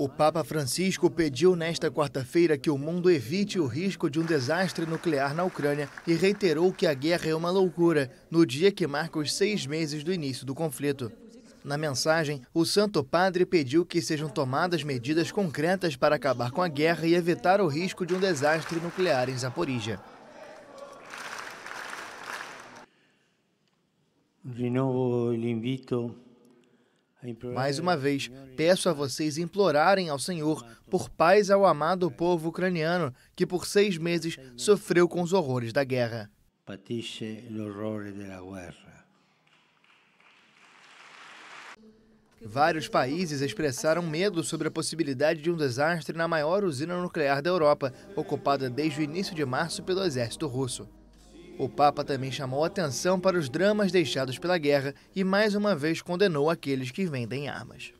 O Papa Francisco pediu nesta quarta-feira que o mundo evite o risco de um desastre nuclear na Ucrânia e reiterou que a guerra é uma loucura, no dia que marca os seis meses do início do conflito. Na mensagem, o Santo Padre pediu que sejam tomadas medidas concretas para acabar com a guerra e evitar o risco de um desastre nuclear em Zaporizhia. o invito mais uma vez, peço a vocês implorarem ao Senhor por paz ao amado povo ucraniano que por seis meses sofreu com os horrores da guerra. Vários países expressaram medo sobre a possibilidade de um desastre na maior usina nuclear da Europa, ocupada desde o início de março pelo exército russo. O Papa também chamou atenção para os dramas deixados pela guerra e mais uma vez condenou aqueles que vendem armas.